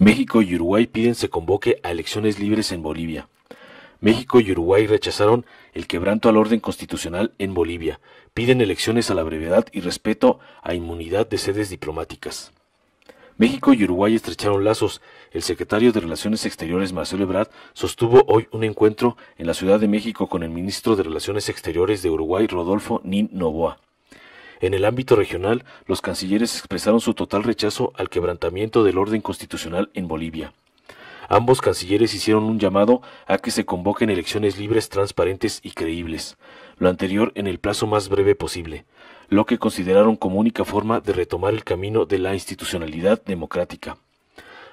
México y Uruguay piden se convoque a elecciones libres en Bolivia. México y Uruguay rechazaron el quebranto al orden constitucional en Bolivia. Piden elecciones a la brevedad y respeto a inmunidad de sedes diplomáticas. México y Uruguay estrecharon lazos. El secretario de Relaciones Exteriores, Marcelo Ebrard, sostuvo hoy un encuentro en la Ciudad de México con el ministro de Relaciones Exteriores de Uruguay, Rodolfo Nin Novoa. En el ámbito regional, los cancilleres expresaron su total rechazo al quebrantamiento del orden constitucional en Bolivia. Ambos cancilleres hicieron un llamado a que se convoquen elecciones libres, transparentes y creíbles, lo anterior en el plazo más breve posible, lo que consideraron como única forma de retomar el camino de la institucionalidad democrática,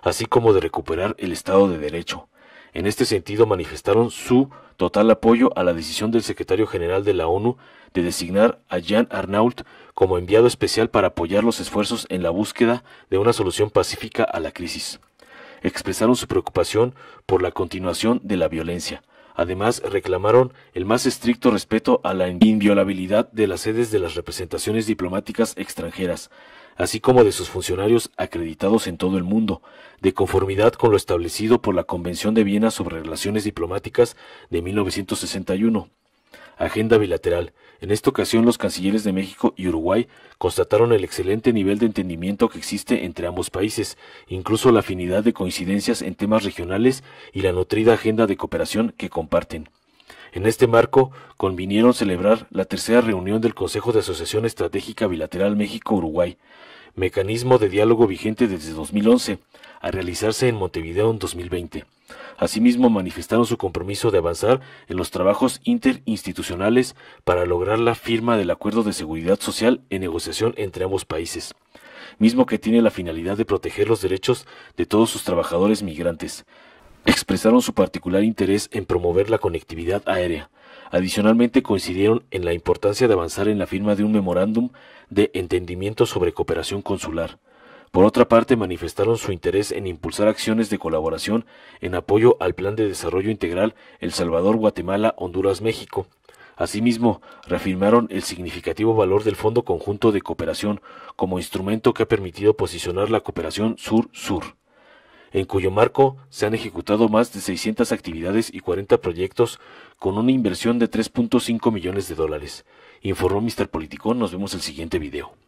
así como de recuperar el Estado de Derecho, en este sentido, manifestaron su total apoyo a la decisión del secretario general de la ONU de designar a Jean Arnault como enviado especial para apoyar los esfuerzos en la búsqueda de una solución pacífica a la crisis. Expresaron su preocupación por la continuación de la violencia, Además, reclamaron el más estricto respeto a la inviolabilidad de las sedes de las representaciones diplomáticas extranjeras, así como de sus funcionarios acreditados en todo el mundo, de conformidad con lo establecido por la Convención de Viena sobre Relaciones Diplomáticas de 1961. Agenda bilateral. En esta ocasión los cancilleres de México y Uruguay constataron el excelente nivel de entendimiento que existe entre ambos países, incluso la afinidad de coincidencias en temas regionales y la nutrida agenda de cooperación que comparten. En este marco, convinieron celebrar la tercera reunión del Consejo de Asociación Estratégica Bilateral México-Uruguay, mecanismo de diálogo vigente desde 2011, a realizarse en Montevideo en 2020. Asimismo, manifestaron su compromiso de avanzar en los trabajos interinstitucionales para lograr la firma del Acuerdo de Seguridad Social en negociación entre ambos países mismo que tiene la finalidad de proteger los derechos de todos sus trabajadores migrantes. Expresaron su particular interés en promover la conectividad aérea. Adicionalmente coincidieron en la importancia de avanzar en la firma de un memorándum de entendimiento sobre cooperación consular. Por otra parte, manifestaron su interés en impulsar acciones de colaboración en apoyo al Plan de Desarrollo Integral El Salvador, Guatemala, Honduras, México. Asimismo, reafirmaron el significativo valor del Fondo Conjunto de Cooperación como instrumento que ha permitido posicionar la cooperación sur-sur, en cuyo marco se han ejecutado más de 600 actividades y 40 proyectos con una inversión de 3.5 millones de dólares. Informó Mr. Politicón, nos vemos el siguiente video.